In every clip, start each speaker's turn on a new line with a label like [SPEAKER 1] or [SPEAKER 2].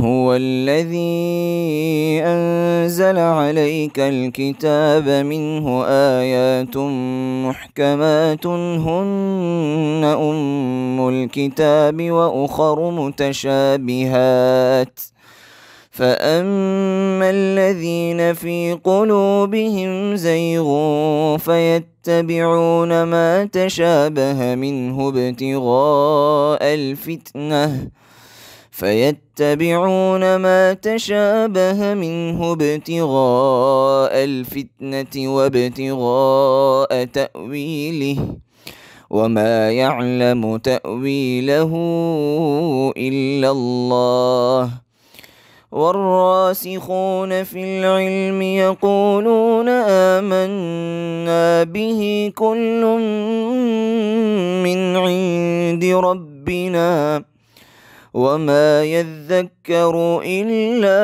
[SPEAKER 1] هو الذي أنزل عليك الكتاب منه آيات محكمات هن أم الكتاب وأخر متشابهات فأما الذين في قلوبهم زيغ فيتبعون ما تشابه منه ابتغاء الفتنه فيتبعون ما تشابه منه ابتغاء الفتنة وابتغاء تأويله وما يعلم تأويله إلا الله والراسخون في العلم يقولون آمنا به كل من عند ربنا وما يذكر إلا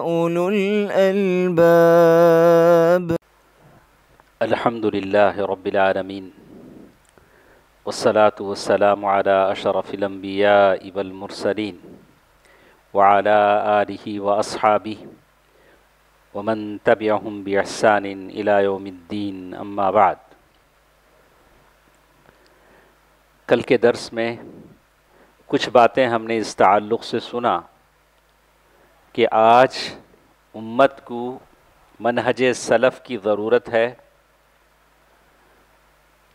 [SPEAKER 1] أولو الألباب
[SPEAKER 2] الحمد لله رب العالمين والصلاة والسلام على أشرف الأنبياء والمرسلين وعلى آله وأصحابه ومن تبعهم بإحسان إلى يوم الدين أما بعد كل के दर्स कुछ बातें हमने इस ताल्लुक़ से सुना कि आज उम्मत को मनहज सलफ़ की ज़रूरत है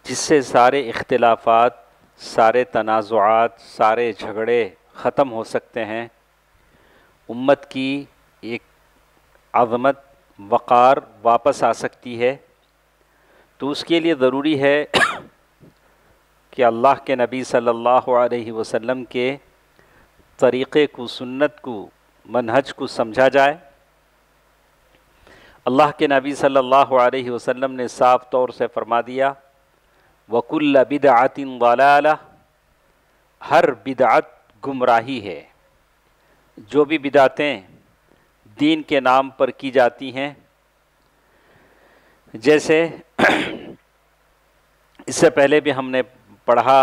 [SPEAKER 2] जिससे सारे इख्तलाफात सारे तनाज़ात सारे झगड़े ख़त्म हो सकते हैं उम्मत की एक आज़मत वक़ार वापस आ सकती है तो उसके लिए ज़रूरी है कि अल्लाह के नबी सल्लल्लाहु अलैहि वसल्लम के तरीक़े को सुन्नत को मनहज को समझा जाए अल्लाह के नबी सल्लल्लाहु अलैहि वसल्लम ने साफ तौर से फरमा दिया वकुल बिद वाला हर बिदअत गुमराही है जो भी बिदातें दीन के नाम पर की जाती हैं जैसे इससे पहले भी हमने पढ़ा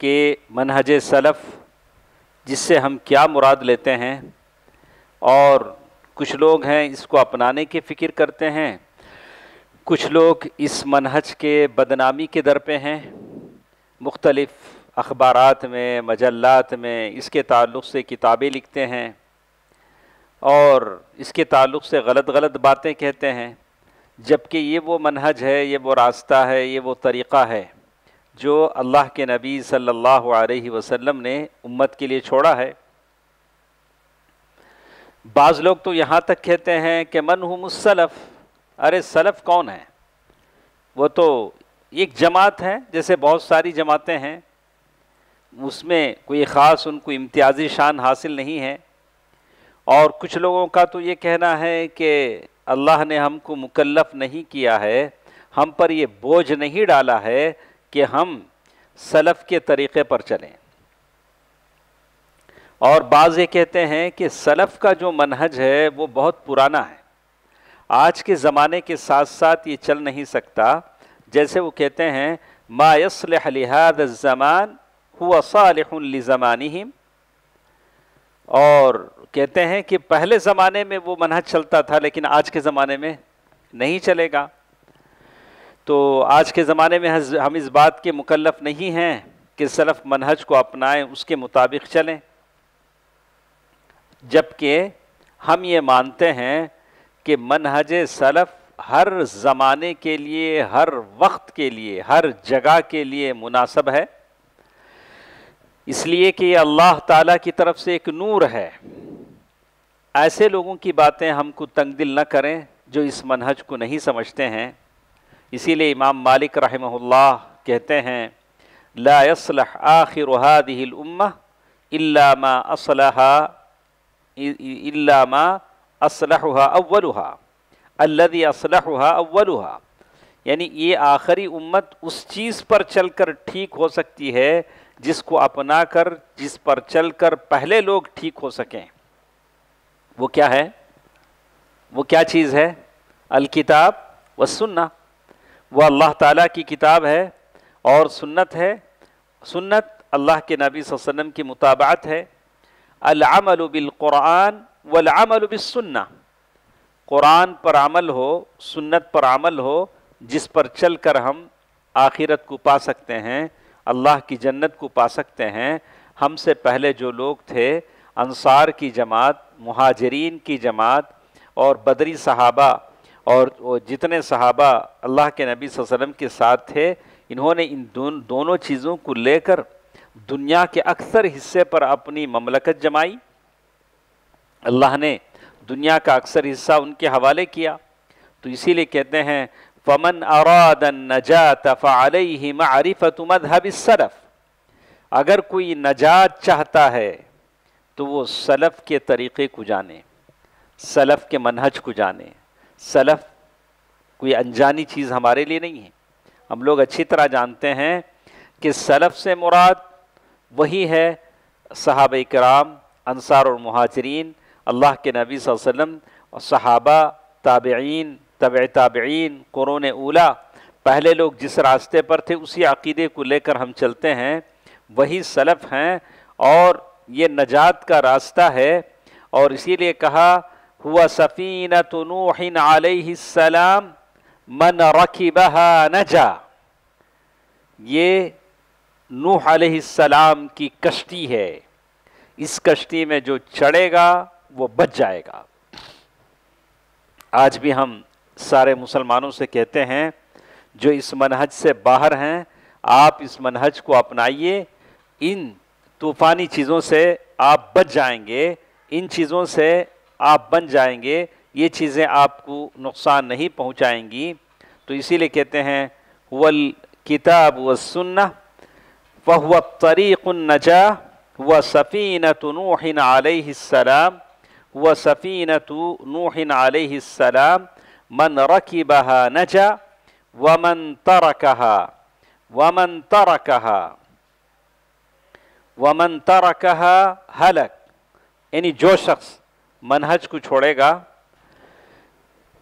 [SPEAKER 2] कि मनहज सलफ़ जिससे हम क्या मुराद लेते हैं और कुछ लोग हैं इसको अपनाने की फ़िक्र करते हैं कुछ लोग इस मनहज के बदनामी के दर पे हैं मुख्तलफ़ अखबार में मजलत में इसके ताल्लुक़ से किताबें लिखते हैं और इसके ताल्लुक़ से गलत गलत बातें कहते हैं जबकि ये वो मनहज है ये वो रास्ता है ये वो तरीक़ा है जो अल्लाह के नबी सल्लल्लाहु अलैहि वसल्लम ने उम्मत के लिए छोड़ा है बाज़ लोग तो यहाँ तक कहते हैं कि मन मुसलफ़ अरे सलफ़ कौन है वो तो एक जमात है जैसे बहुत सारी जमातें हैं उसमें कोई ख़ास उनको इम्तियाजी शान हासिल नहीं है और कुछ लोगों का तो ये कहना है कि अल्लाह ने हमको मुकल्लफ नहीं किया है हम पर ये बोझ नहीं डाला है कि हम सलफ़ के तरीक़े पर चलें और बाज़ ये कहते हैं कि सलफ़ का जो मनहज है वो बहुत पुराना है आज के ज़माने के साथ साथ ये चल नहीं सकता जैसे वो कहते हैं लिहाद ज़मान हुआ सालज़मानी और कहते हैं कि पहले ज़माने में वो मनहज चलता था लेकिन आज के ज़माने में नहीं चलेगा तो आज के ज़माने में हम इस बात के मुकलफ नहीं हैं कि सलफ़ मनहज को अपनाएं उसके मुताबिक चलें जबकि हम ये मानते हैं कि मनहज सलफ़ हर ज़माने के लिए हर वक्त के लिए हर जगह के लिए मुनासब है इसलिए कि अल्लाह ताला की तरफ से एक नूर है ऐसे लोगों की बातें हमको तंगदिल न करें जो इस मनहज को नहीं समझते हैं इसीलिए इमाम मालिक रहमहुल्लाह कहते हैं लासल आखिर दिल इल्लामा असलहा इल्लामा असलहा अव्वलहा अल्लदी असलहा अव्वलहा यानी ये आखिरी उम्मत उस चीज़ पर चलकर ठीक हो सकती है जिसको अपना कर जिस पर चलकर पहले लोग ठीक हो सकें वो क्या है वो क्या चीज़ है अलकिताब व सुन्ना वह अल्लाह ताला की किताब है और सुन्नत है सुन्नत अल्लाह के नबी वसम की मुताबात है अलामबिलकुरान वलामबिलसन्ना कुरान पर अमल हो सुन्नत पर अमल हो जिस पर चल कर हम आखिरत को पा सकते हैं अल्लाह की जन्नत को पा सकते हैं हमसे पहले जो लोग थे अनसार की जमात महाजरीन की जमात और बदरी सहाबा और वो जितने सहाबा अल्लाह के नबी वसम के साथ थे इन्होंने इन दोन, दोनों चीज़ों को लेकर दुनिया के अक्सर हिस्से पर अपनी ममलकत जमाई अल्लाह ने दुनिया का अक्सर हिस्सा उनके हवाले किया तो इसीलिए कहते हैं फमन अरादन नजात ही मारिफ़त मदहब सरफ़ अगर कोई नजात चाहता है तो वो सलफ़ के तरीक़े को जाने सलफ़ के मनहज को जाने सलफ़ कोई अनजानी चीज़ हमारे लिए नहीं है हम लोग अच्छी तरह जानते हैं कि सलफ़ से मुराद वही है साहब कराम अनसार और महाजरीन अल्लाह के नबी वसम और सहाबा ताबीन तब ताबीन कुरोन ओला पहले लोग जिस रास्ते पर थे उसी अकीदे को लेकर हम चलते हैं वही सलफ़ हैं और ये नजात का रास्ता है और इसीलिए कहा हुआ सफ़ीन तनूहिन आलम मन रखी बहा नजा ये नू आलाम की कश्ती है इस कश्ती में जो चढ़ेगा वो बच जाएगा आज भी हम सारे मुसलमानों से कहते हैं जो इस मनहज से बाहर हैं आप इस मनहज को अपनाइए इन तूफ़ानी चीज़ों से आप बच जाएंगे इन चीज़ों से आप बन जाएंगे ये चीज़ें आपको नुकसान नहीं पहुंचाएंगी तो इसीलिए कहते हैं वल किताब व सुन्ना वह तरीक़ुलनजा व सफ़ीन तनूहिन आलम व सफ़ीन तनूहिन आलम मन रखी बहा नजा वमन तरकहा वमन तरकहा तर तरकहा हलक यानी जो शख्स मनहज को छोड़ेगा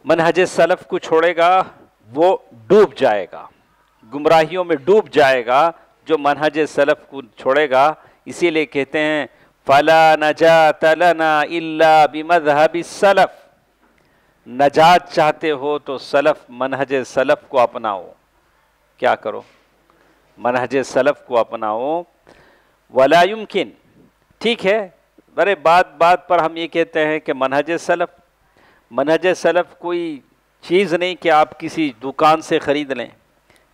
[SPEAKER 2] मनहज सलफ को छोड़ेगा वो डूब जाएगा गुमराहियों में डूब जाएगा जो मनहज सलफ को छोड़ेगा इसीलिए कहते हैं फला नजा तलना इल्ला मजहबी सलफ नजात चाहते हो तो सलफ मनहज सलफ को अपनाओ क्या करो मनहज सलफ को अपनाओ वला ठीक है अरे बात बात पर हम ये कहते हैं कि मनहज सलफ़ मनहज सलफ़ कोई चीज़ नहीं कि आप किसी दुकान से ख़रीद लें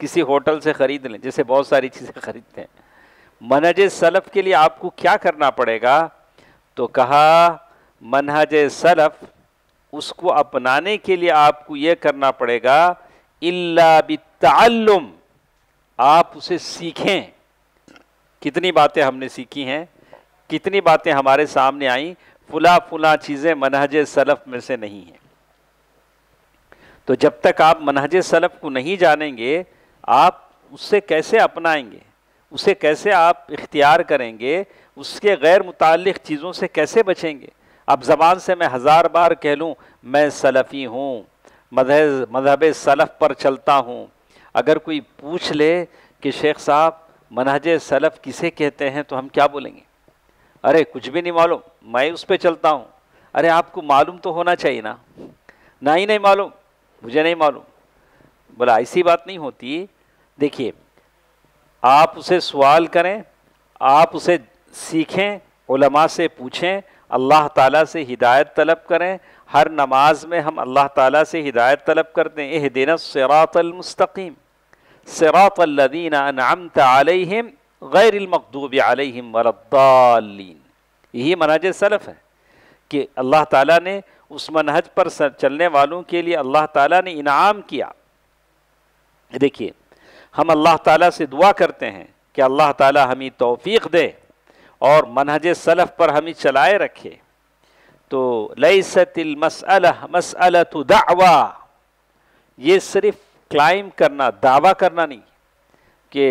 [SPEAKER 2] किसी होटल से ख़रीद लें जैसे बहुत सारी चीज़ें ख़रीदते हैं मनहज सलफ़ के लिए आपको क्या करना पड़ेगा तो कहा मनहज सलफ़ उसको अपनाने के लिए आपको ये करना पड़ेगा इल्ला बिताल्लुम आप उसे सीखें कितनी बातें हमने सीखी हैं कितनी बातें हमारे सामने आई फुला फुला चीज़ें मनहज सलफ़ में से नहीं हैं तो जब तक आप मनहज सलफ़ को नहीं जानेंगे आप उससे कैसे अपनाएंगे उसे कैसे आप इख्तियार करेंगे उसके गैर मुतल चीज़ों से कैसे बचेंगे अब ज़बान से मैं हज़ार बार कह लूँ मैं सलफ़ी हूँ मजहब सलफ़ पर चलता हूँ अगर कोई पूछ ले कि शेख साहब मनहज सलफ़ किसे कहते हैं तो हम क्या बोलेंगे अरे कुछ भी नहीं मालूम मैं उस पर चलता हूँ अरे आपको मालूम तो होना चाहिए ना ना ही नहीं मालूम मुझे नहीं मालूम बोला ऐसी बात नहीं होती देखिए आप उसे सवाल करें आप उसे सीखें उलमा से पूछें अल्लाह ताला से हिदायत तलब करें हर नमाज में हम अल्लाह ताला से हिदायत तलब करते हैं एह देना सरातलमस्तकीम सरातल्लिन नाम अलैहिम गैरमकदूब आलिम वलतालीन यही मनाज सलफ़ है कि अल्लाह ताला ने उस मनहज पर चलने वालों के लिए अल्लाह ताला ने इनाम किया देखिए हम अल्लाह ताला से दुआ करते हैं कि अल्लाह ताला हमें तौफीक दे और मनहज सलफ़ पर हमें चलाए रखे तो लई मसअला मसअलत दावा ये सिर्फ क्लाइम करना दावा करना नहीं कि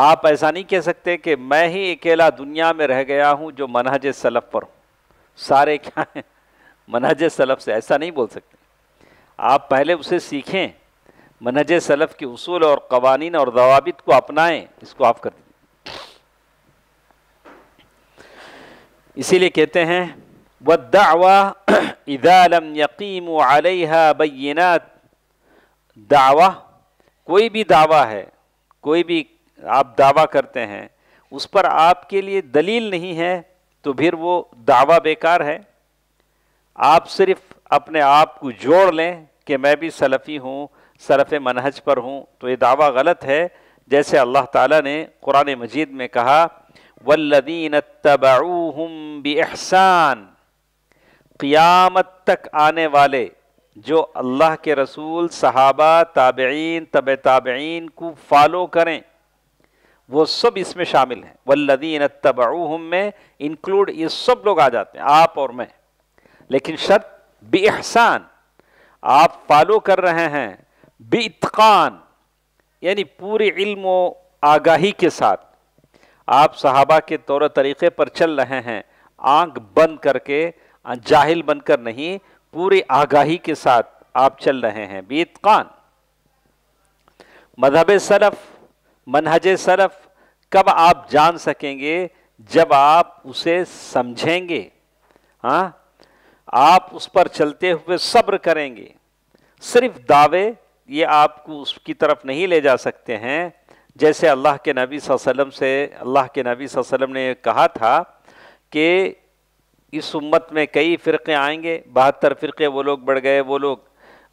[SPEAKER 2] आप ऐसा नहीं कह सकते कि मैं ही अकेला दुनिया में रह गया हूँ जो मनहज सलफ पर हूँ सारे क्या हैं मनहज सलफ से ऐसा नहीं बोल सकते आप पहले उसे सीखें मनहज सलफ के उसूल और कवानीन और दवाबित को अपनाएं इसको आप कर दीजिए इसीलिए कहते हैं वदावा इदालम यकीम आलिहा दावा कोई भी दावा है कोई भी आप दावा करते हैं उस पर आपके लिए दलील नहीं है तो फिर वो दावा बेकार है आप सिर्फ अपने आप को जोड़ लें कि मैं भी सलफ़ी हूँ सरफ मनहज पर हूँ तो ये दावा गलत है जैसे अल्लाह ताला ने कुरान मजीद में कहा वल्लदीन तबाऊम बहसान क़ियामत तक आने वाले जो अल्लाह के रसूल सहाबा ताबेन तब ताबेन को फॉलो करें वो सब इसमें शामिल हैं वल्लदीन तबाऊम में इंक्लूड ये सब लोग आ जाते हैं आप और मैं लेकिन शर्त एहसान आप फॉलो कर रहे हैं बेतकान यानी पूरे इल्म व आगाही के साथ आप सहाबा के तौर तरीक़े पर चल रहे हैं आंख बंद करके जाहिल बनकर नहीं पूरी आगाही के साथ आप चल रहे हैं इतकान मजहब सलफ़ मनहज सरफ कब आप जान सकेंगे जब आप उसे समझेंगे हाँ आप उस पर चलते हुए सब्र करेंगे सिर्फ दावे ये आपको उसकी तरफ नहीं ले जा सकते हैं जैसे अल्लाह के नबी वसल्लम से अल्लाह के नबी वसल्लम ने कहा था कि इस उम्मत में कई फ़िरक़े आएंगे बहत्तर फ़िरक़े वो लोग बढ़ गए वो लोग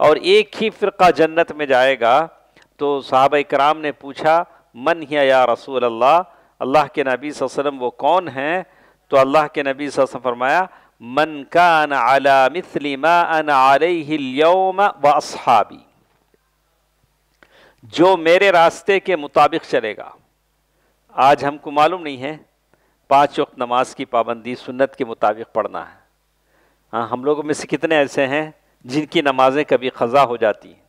[SPEAKER 2] और एक ही फ़िरका जन्नत में जाएगा तो साहब कराम ने पूछा मन है या रसूल अल्लाह अल्लाह के नबी वसम वो कौन हैं तो अल्लाह के नबी वसम फरमाया मन कान अला अन व असहाबी जो मेरे रास्ते के मुताबिक चलेगा आज हमको मालूम नहीं है पाँच वक्त नमाज की पाबंदी सुन्नत के मुताबिक पढ़ना है हाँ हम लोगों में से कितने ऐसे हैं जिनकी नमाज़ें कभी ख़ज़ा हो जाती हैं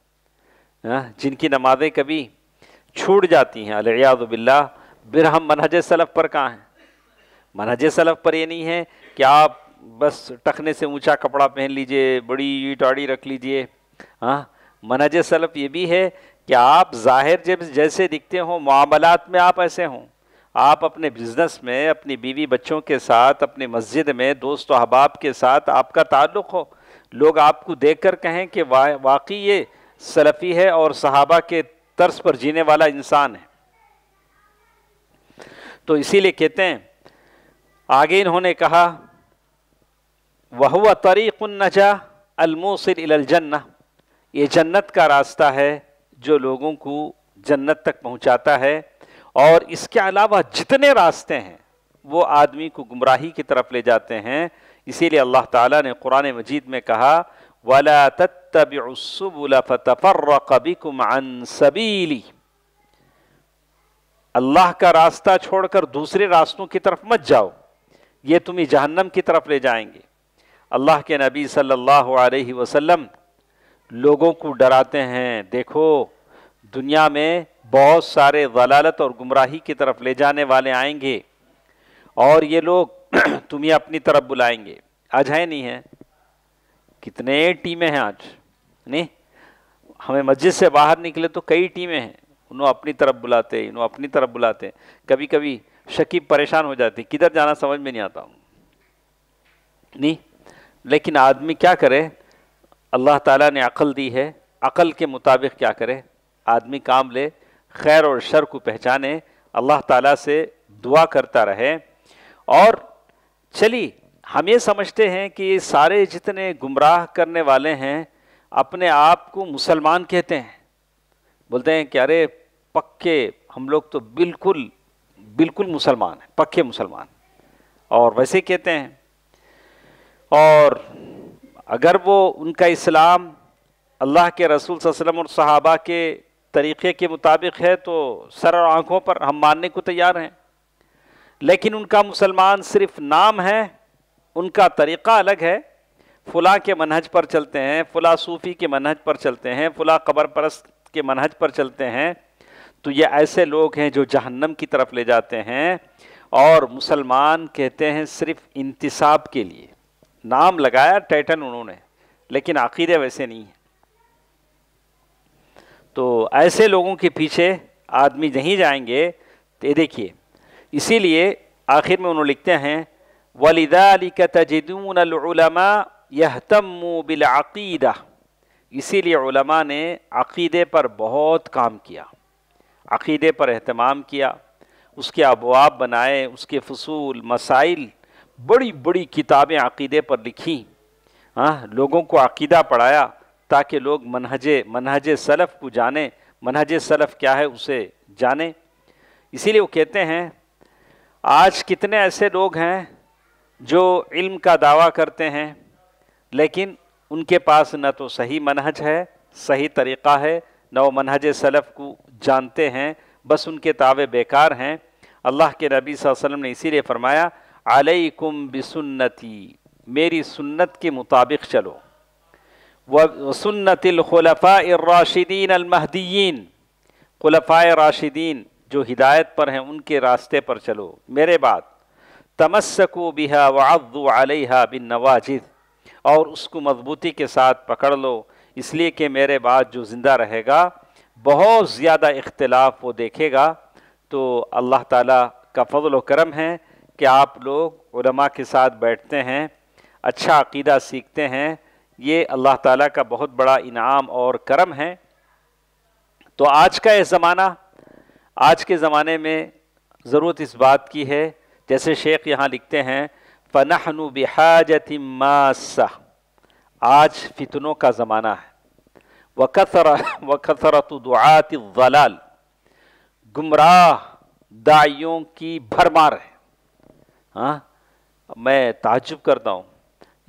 [SPEAKER 2] हाँ, जिनकी नमाज़ें कभी छूट जाती हैं अलियाज़बिल्ला बिर हम मनहज सलफ़ पर कहाँ हैं मनहज सलफ़ पर ये नहीं है कि आप बस टखने से ऊंचा कपड़ा पहन लीजिए बड़ी टाड़ी रख लीजिए हाँ मनहज सलफ़ ये भी है कि आप ज़ाहिर जब जैसे दिखते हों मामलात में आप ऐसे हों आप अपने बिज़नेस में अपनी बीवी बच्चों के साथ अपनी मस्जिद में दोस्त अहबाब के साथ आपका ताल्लुक़ हो लोग आपको देख कर कहें कि वा वाकई ये सलफ़ी है और सहाबा के तर्स पर जीने वाला इंसान है तो इसीलिए कहते हैं आगे इन्होंने कहा वह हुआ तरीक़ नजा अलमोसर अलजन्ना ये जन्नत का रास्ता है जो लोगों को जन्नत तक पहुंचाता है और इसके अलावा जितने रास्ते हैं वो आदमी को गुमराही की तरफ ले जाते हैं इसीलिए अल्लाह ताला ने कुरान मजीद में कहा अल्लाह का रास्ता छोड़कर दूसरे रास्तों की तरफ मत जाओ ये तुम्हें जहन्नम की तरफ ले जाएंगे अल्लाह के नबी सल्लल्लाहु अलैहि वसल्लम लोगों को डराते हैं देखो दुनिया में बहुत सारे वलालत और गुमराही की तरफ ले जाने वाले आएंगे और ये लोग तुम्हें अपनी तरफ बुलाएंगे आज है नहीं है कितने टीमें हैं आज नहीं हमें मस्जिद से बाहर निकले तो कई टीमें हैं उन्होंने अपनी तरफ बुलाते इन्हों अपनी तरफ बुलाते कभी कभी शकीब परेशान हो जाती किधर जाना समझ में नहीं आता नहीं लेकिन आदमी क्या करे अल्लाह ताला ने अकल दी है अकल के मुताबिक क्या करे आदमी काम ले खैर और शर को पहचाने अल्लाह ताला से दुआ करता रहे और चली हम ये समझते हैं कि ये सारे जितने गुमराह करने वाले हैं अपने आप को मुसलमान कहते हैं बोलते हैं कि अरे पक्के हम लोग तो बिल्कुल बिल्कुल मुसलमान हैं पक्के मुसलमान और वैसे कहते हैं और अगर वो उनका इस्लाम अल्लाह के रसूल वसम और सहाबा के तरीक़े के मुताबिक है तो सर और आँखों पर हम मानने को तैयार हैं लेकिन उनका मुसलमान सिर्फ नाम है उनका तरीक़ा अलग है फुला के मनहज पर चलते हैं फुला सूफ़ी के मनहज पर चलते हैं फुला कबर परस्त के मनहज पर चलते हैं तो ये ऐसे लोग हैं जो जहन्नम की तरफ ले जाते हैं और मुसलमान कहते हैं सिर्फ इंतसाब के लिए नाम लगाया टाइटन उन्होंने लेकिन आखिर वैसे नहीं है तो ऐसे लोगों के पीछे आदमी नहीं जाएंगे तो ये देखिए इसीलिए आखिर में उन्होंने लिखते हैं वलिदालिक तजदूनलमा यहतमू बिलअक़ीदा इसीलिए उलमा ने अक़ीदे पर बहुत काम किया अक़ीदे पर अहतमाम किया उसके अबवाब बनाए उसके फसूल मसाइल बड़ी बड़ी किताबें अक़ीदे पर लिखीं हाँ लोगों को अक़ीदा पढ़ाया ताकि लोग मनहज मनहज सलफ़ को जाने मनहज सलफ़ क्या है उसे जाने इसीलिए वो कहते हैं आज कितने ऐसे लोग हैं जो इल्म का दावा करते हैं लेकिन उनके पास न तो सही मनहज है सही तरीक़ा है न वो मनहज सलफ़ को जानते हैं बस उनके तावे बेकार हैं अल्लाह के नबी वसल्लम ने इसीलिए फ़रमाया अलैकुम बिसुन्नती मेरी सुन्नत के मुताबिक चलो व राशिदीन अलमहदीन खलफ़ा राशिदीन जो हिदायत पर हैं उनके रास्ते पर चलो मेरे बाद तमस्सकू बिहा वज़ु अलहा बिन नवाजिद और उसको मजबूती के साथ पकड़ लो इसलिए कि मेरे बाद जो ज़िंदा रहेगा बहुत ज़्यादा इख्तलाफ वो देखेगा तो अल्लाह ताला का फजल करम है कि आप लोग के साथ बैठते हैं अच्छा अकीदा सीखते हैं ये अल्लाह ताला का बहुत बड़ा इनाम और करम है तो आज का यह ज़माना आज के ज़माने में ज़रूरत इस बात की है जैसे शेख यहाँ लिखते हैं फ़नहनु बिहाजत मासा आज फितनों का ज़माना है वकसर वकसरत दुआत वलाल गुमराह दाइयों की भरमार है हाँ मैं ताजुब करता हूँ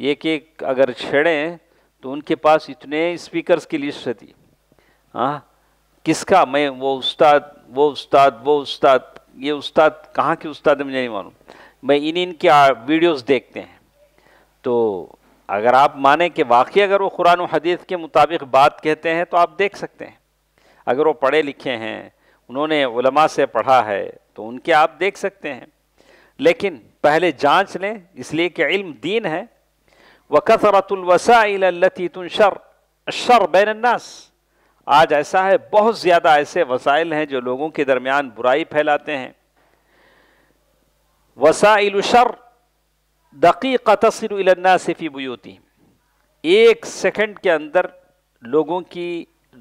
[SPEAKER 2] ये कि अगर छेड़ें तो उनके पास इतने स्पीकर्स की लिस्ट रहती हाँ किसका मैं वो उस्ताद वो उस्ताद वो उस्ताद ये उस्ताद कहाँ के उस्ताद है मुझे नहीं मालूम मैं इन इन के वीडियोस देखते हैं तो अगर आप माने कि वाकई अगर वो कुरान और हदीस के मुताबिक बात कहते हैं तो आप देख सकते हैं अगर वो पढ़े लिखे हैं उन्होंने उलमा से पढ़ा है तो उनके आप देख सकते हैं लेकिन पहले जांच लें इसलिए कि इल्म दीन है वकसरतुलवसाइलती तुन शर शर बैनन्नास आज ऐसा है बहुत ज़्यादा ऐसे वसाइल हैं जो लोगों के दरमियान बुराई फैलाते हैं वसाइल शर दकी कतसर सिफ़ी बुयूती एक सेकंड के अंदर लोगों की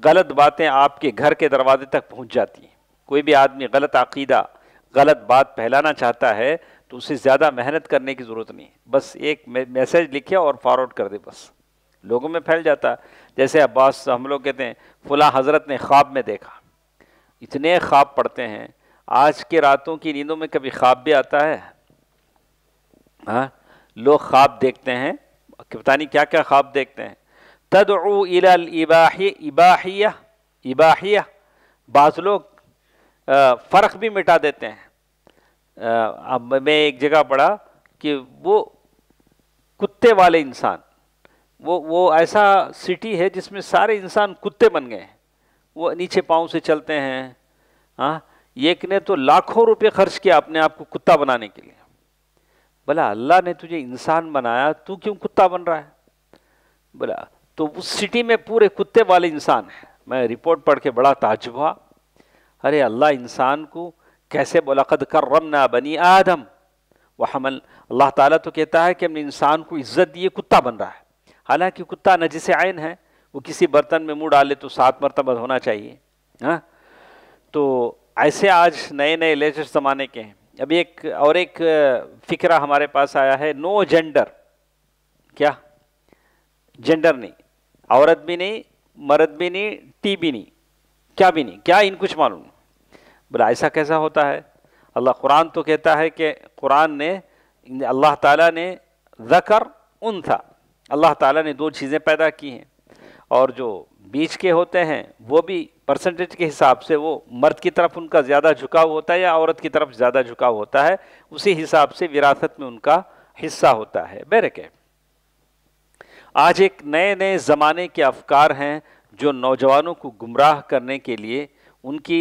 [SPEAKER 2] गलत बातें आपके घर के दरवाजे तक पहुंच जाती हैं कोई भी आदमी गलत अकीदा गलत बात फैलाना चाहता है तो उसे ज़्यादा मेहनत करने की ज़रूरत नहीं बस एक मैसेज लिखे और फॉरवर्ड कर दे बस लोगों में फैल जाता है जैसे अब्बास हम लोग कहते हैं फुला हज़रत ने ख्वाब में देखा इतने ख्वाब पढ़ते हैं आज के रातों की नींदों में कभी ख्वाब भी आता है हाँ लोग ख्वाब देखते हैं पता नहीं क्या क्या ख्वाब देखते हैं तद इबाही इबाहिया इबाहिया बाज लोग फ़र्क भी मिटा देते हैं आ, अब मैं एक जगह पढ़ा कि वो कुत्ते वाले इंसान वो वो ऐसा सिटी है जिसमें सारे इंसान कुत्ते बन गए हैं वो नीचे पाँव से चलते हैं हाँ एक ने तो लाखों रुपए खर्च किया अपने आप को कुत्ता बनाने के लिए बोला अल्लाह ने तुझे इंसान बनाया तू क्यों कुत्ता बन रहा है बोला तो उस सिटी में पूरे कुत्ते वाले इंसान हैं मैं रिपोर्ट पढ़ के बड़ा ताजुब हुआ अरे अल्लाह इंसान को कैसे बोलाक़द कर रम ना बनी आदम वह हमल अल्लाह ताला तो कहता है कि हमने इंसान को इज़्ज़त दिए कुत्ता बन रहा है हालांकि कुत्ता नजिस आयन है वो किसी बर्तन में मुँह डाले तो सात मरतबा होना चाहिए हाँ तो ऐसे आज नए नए लेटेस्ट ज़माने के हैं अभी एक और एक फिक्रा हमारे पास आया है नो जेंडर क्या जेंडर नहीं औरत भी नहीं मर्द भी नहीं टी भी नहीं क्या भी नहीं क्या इन कुछ मालूम बोला ऐसा कैसा होता है अल्लाह कुरान तो कहता है कि कुरान ने अल्लाह ताला ने ज़कर उन था अल्लाह ताला ने दो चीज़ें पैदा की हैं और जो बीच के होते हैं वो भी परसेंटेज के हिसाब से वो मर्द की तरफ उनका ज़्यादा झुकाव होता है या औरत की तरफ ज़्यादा झुकाव होता है उसी हिसाब से विरासत में उनका हिस्सा होता है बैरक आज एक नए नए ज़माने के अफकार हैं जो नौजवानों को गुमराह करने के लिए उनकी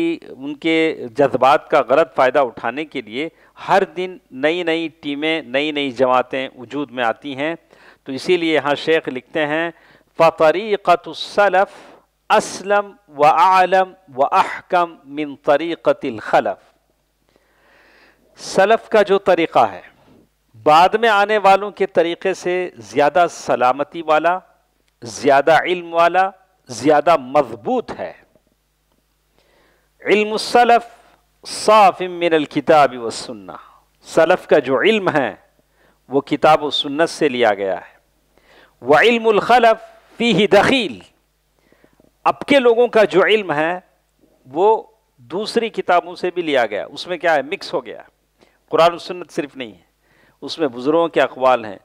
[SPEAKER 2] उनके जज्बात का गलत फ़ायदा उठाने के लिए हर दिन नई नई टीमें नई नई जमातें वजूद में आती हैं तो इसीलिए यहाँ शेख लिखते हैं फ़रीक़तलफ़ असलम व आलम व अहकम मिन खलफ़ सलफ़ का जो तरीक़ा है बाद में आने वालों के तरीक़े से ज़्यादा सलामती वाला ज़्यादा इल्म वाला ज़्यादा मजबूत है इल्मसलफ़ साफ मिनल किताब व सुन्ना सलफ़ का जो इल्म है वो किताब व सुन्नत से लिया गया है वलमखलफ फ़ी ही दखील अब के लोगों का जो इल्म है वो दूसरी किताबों से भी लिया गया उसमें क्या है मिक्स हो गया कुरान सुन्नत सिर्फ नहीं है उसमें बुज़ुर्गों के अखबाल हैं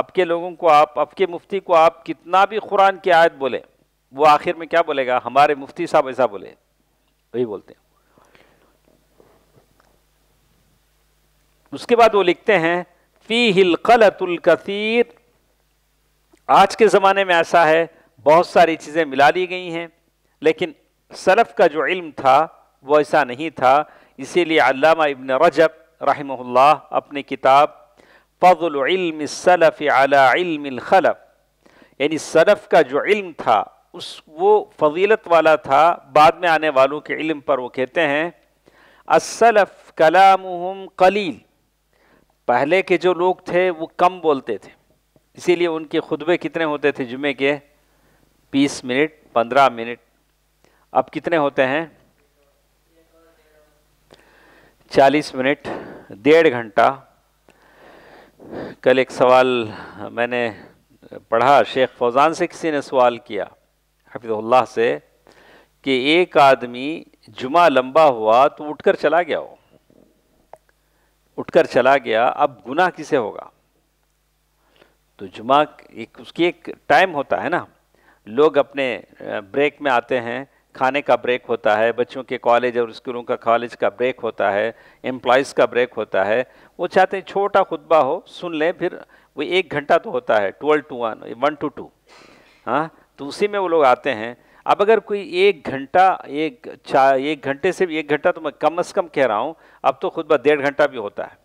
[SPEAKER 2] अब के लोगों को आप अब के मुफ्ती को आप कितना भी कुरान की आयत बोले वो आखिर में क्या बोलेगा हमारे मुफ्ती साहब ऐसा बोले वही बोलते हैं उसके बाद वो लिखते हैं फ़ी हिलकलतुल आज के ज़माने में ऐसा है बहुत सारी चीज़ें मिला दी गई हैं लेकिन सलफ़ का जो इल्म था वो ऐसा नहीं था इसीलिए अल्लामा इबन रजब रहमहुल्लाह अपनी किताब फ़ल सलफ़ यानी सलफ़ का जो इल्म था उस वो फजीलत वाला था बाद में आने वालों के इल्म पर वो कहते हैं असलफ़ कलाम कलील पहले के जो लोग थे वो कम बोलते थे इसीलिए उनके खुतबे कितने होते थे जुमे के बीस मिनट पंद्रह मिनट अब कितने होते हैं चालीस मिनट डेढ़ घंटा कल एक सवाल मैंने पढ़ा शेख फौजान से किसी ने सवाल किया हफिज़ुल्ला से कि एक आदमी जुमा लंबा हुआ तो उठकर चला गया हो उठकर चला गया अब गुनाह किसे होगा तो जुमा एक उसकी एक टाइम होता है ना लोग अपने ब्रेक में आते हैं खाने का ब्रेक होता है बच्चों के कॉलेज और स्कूलों का कॉलेज का ब्रेक होता है एम्प्लॉयज़ का ब्रेक होता है वो चाहते हैं छोटा खुतबा हो सुन लें फिर वो एक घंटा तो होता है twelve to one one to two हाँ तो उसी में वो लोग आते हैं अब अगर कोई एक घंटा एक चार एक घंटे से भी एक घंटा तो मैं कम अज़ कम कह रहा हूँ अब तो खुतबा डेढ़ घंटा भी होता है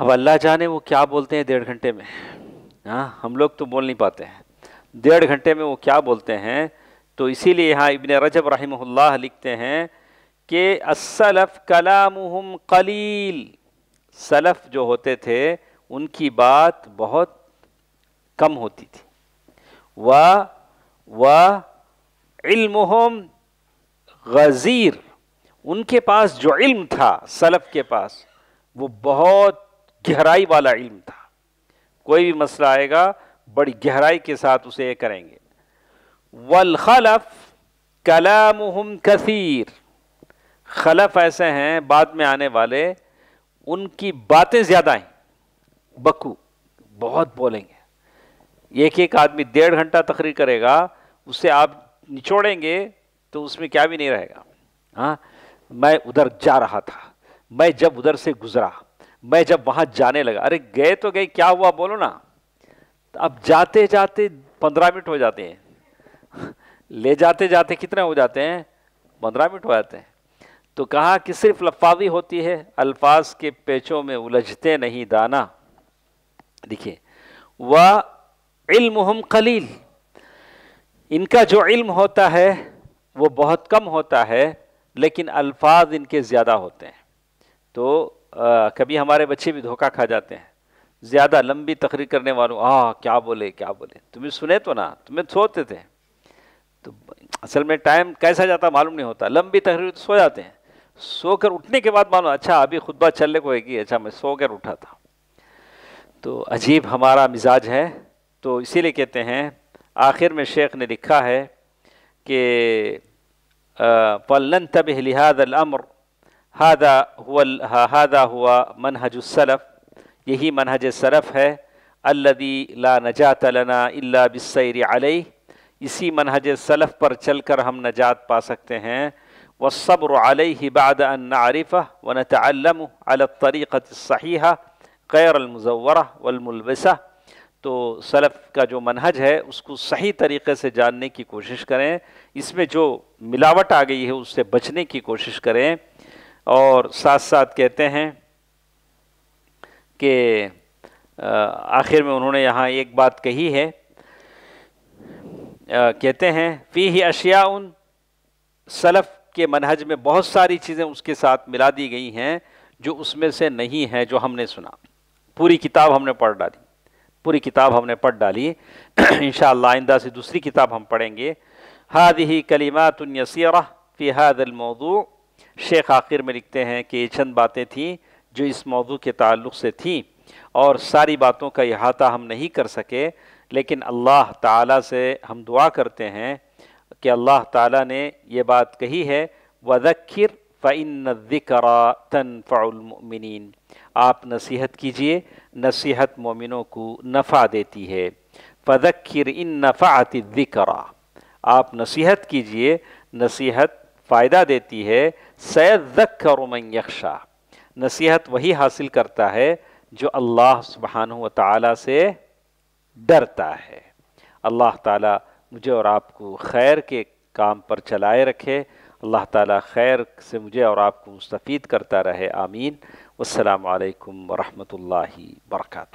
[SPEAKER 2] अब अल्लाह जाने वो क्या बोलते हैं डेढ़ घंटे में हाँ हम लोग तो बोल नहीं पाते हैं डेढ़ घंटे में वो क्या बोलते हैं तो इसीलिए यहाँ इबन रजब रही लिखते हैं कि असलफ़ कलाम कलील सलफ़ जो होते थे उनकी बात बहुत कम होती थी वह व गज़ीर उनके पास जो इल्म था सलफ़ के पास वो बहुत गहराई वाला इल्म था कोई भी मसला आएगा बड़ी गहराई के साथ उसे ये करेंगे वलखलफ कलाम कसीर खलफ ऐसे हैं बाद में आने वाले उनकी बातें ज़्यादा हैं बकू बहुत बोलेंगे एक एक आदमी डेढ़ घंटा तकरीर करेगा उससे आप निचोड़ेंगे तो उसमें क्या भी नहीं रहेगा हाँ मैं उधर जा रहा था मैं जब उधर से गुज़रा मैं जब वहां जाने लगा अरे गए तो गए क्या हुआ बोलो ना तो अब जाते जाते पंद्रह मिनट हो जाते हैं ले जाते जाते कितने हो जाते हैं पंद्रह मिनट हो जाते हैं तो कहा कि सिर्फ लफावी होती है अल्फाज के पेचों में उलझते नहीं दाना देखिए वह इल्म कलील इनका जो इल्म होता है वो बहुत कम होता है लेकिन अल्फाज इनके ज़्यादा होते हैं तो आ, कभी हमारे बच्चे भी धोखा खा जाते हैं ज़्यादा लंबी तकरीर करने वालों आ क्या बोले क्या बोले तुम्हें सुने तो ना तुम्हें सोते थे तो असल में टाइम कैसा जाता मालूम नहीं होता लंबी तकरीर तो सो जाते हैं सोकर उठने के बाद मानो अच्छा अभी खुतबा चलने को है अच्छा मैं सो कर उठा था तो अजीब हमारा मिजाज है तो इसीलिए कहते हैं आखिर में शेख ने लिखा है कि पलन तब लिहाज अमर हादा हादा हुआ मनहजसलफ़ यही मनहज सरफ़ है अल्लदी ला नजात लना इल्ला बिसर अलई इसी मनहज सलफ़ पर चल कर हम नजात पा सकते हैं व सब्र बाद नारिफ़ा व नतम अलतरीक़त सही गैरमज़वरा वलमलबसा तो सलफ़ का जो मनहज है उसको सही तरीक़े से जानने की कोशिश करें इसमें जो मिलावट आ गई है उससे बचने की कोशिश करें और साथ साथ कहते हैं कि आखिर में उन्होंने यहाँ एक बात कही है आ, कहते हैं फ़ी ही अशिया उन सलफ़ के मनहज में बहुत सारी चीज़ें उसके साथ मिला दी गई हैं जो उसमें से नहीं है जो हमने सुना पूरी किताब हमने पढ़ डाली पूरी किताब हमने पढ़ डाली इन आइंदा से दूसरी किताब हम पढ़ेंगे हाद ही कलीमातुलसिया फ़ी हादल शेख आखिर में लिखते हैं कि ये चंद बातें थीं जो इस मौजू के ताल्लुक़ से थी और सारी बातों का अहाता हम नहीं कर सके लेकिन अल्लाह ताला से हम दुआ करते हैं कि अल्लाह ताला ने यह बात कही है वज़िर वज़क्र फ़िन तन तनफ़ामिन आप नसीहत कीजिए नसीहत मोमिनों को नफ़ा देती है फ़ज़क्र इन नफ़ात ज़िक्रा आप नसीहत कीजिए नसीहत फ़ायदा देती है सैदकर यक्षा नसीहत वही हासिल करता है जो अल्लाह सुबहान तला से डरता है अल्लाह ताला मुझे और आपको खैर के काम पर चलाए रखे अल्लाह ताला खैर से मुझे और आपको मुस्तफ़ीद करता रहे आमीन अल्लाम वरहमल वर्का